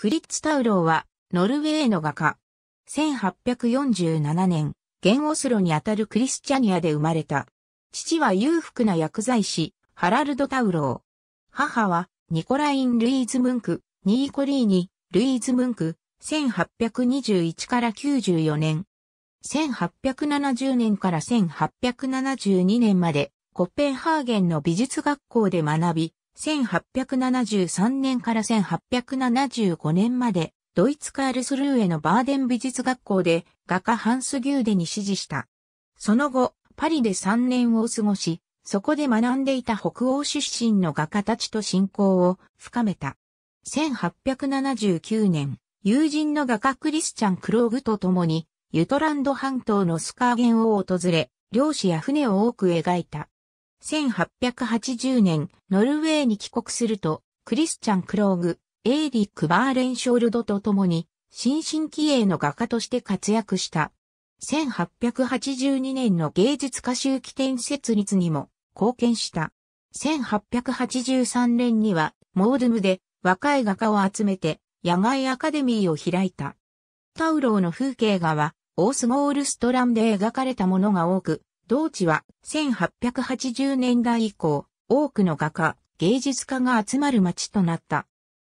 フリッツ・タウローは、ノルウェーの画家。1847年、現オスロにあたるクリスチャニアで生まれた。父は裕福な薬剤師、ハラルド・タウロー。母は、ニコライン・ルイーズ・ムンク、ニーコリーニ、ルイーズ・ムンク、1821から94年。1870年から1872年まで、コッペンハーゲンの美術学校で学び、1873年から1875年まで、ドイツカールスルーへのバーデン美術学校で画家ハンス・ギューデに指示した。その後、パリで3年を過ごし、そこで学んでいた北欧出身の画家たちと親交を深めた。1879年、友人の画家クリスチャン・クローグと共に、ユトランド半島のスカーゲンを訪れ、漁師や船を多く描いた。1880年、ノルウェーに帰国すると、クリスチャン・クローグ、エーリック・バーレンショールドと共に、新進気鋭の画家として活躍した。1882年の芸術家集期点設立にも貢献した。1883年には、モールムで若い画家を集めて、野外アカデミーを開いた。タウローの風景画は、オースゴールストランで描かれたものが多く、同地は1880年代以降、多くの画家、芸術家が集まる街となった。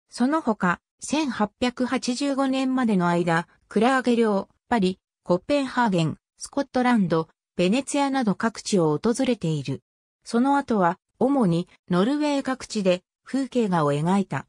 その他、1885年までの間、クラーゲ領、パリ、コッペンハーゲン、スコットランド、ベネツィアなど各地を訪れている。その後は、主にノルウェー各地で風景画を描いた。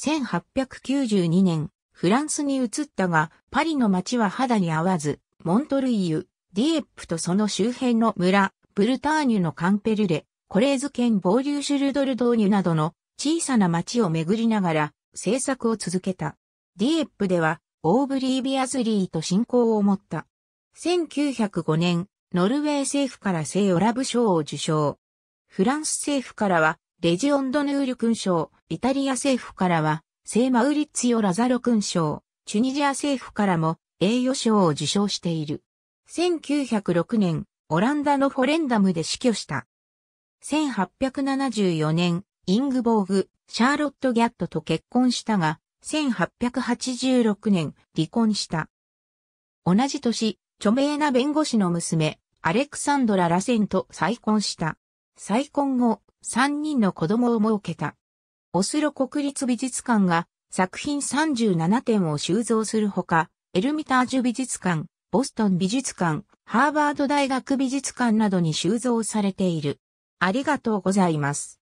1892年、フランスに移ったが、パリの街は肌に合わず、モントルイユ、ディエップとその周辺の村、ブルターニュのカンペルレ、コレーズ県ボーリューシュルドルドーニュなどの小さな町を巡りながら制作を続けた。ディエップではオーブリー・ビアズリーと親交を持った。1905年、ノルウェー政府から聖オラブ賞を受賞。フランス政府からはレジオンドヌール勲章、イタリア政府からは聖マウリッツィオ・ラザロ勲章、チュニジア政府からも栄誉賞を受賞している。1906年、オランダのフォレンダムで死去した。1874年、イングボーグ、シャーロット・ギャットと結婚したが、1886年、離婚した。同じ年、著名な弁護士の娘、アレクサンドラ・ラセンと再婚した。再婚後、3人の子供を設けた。オスロ国立美術館が作品37点を収蔵するほか、エルミタージュ美術館、ボストン美術館、ハーバード大学美術館などに収蔵されている。ありがとうございます。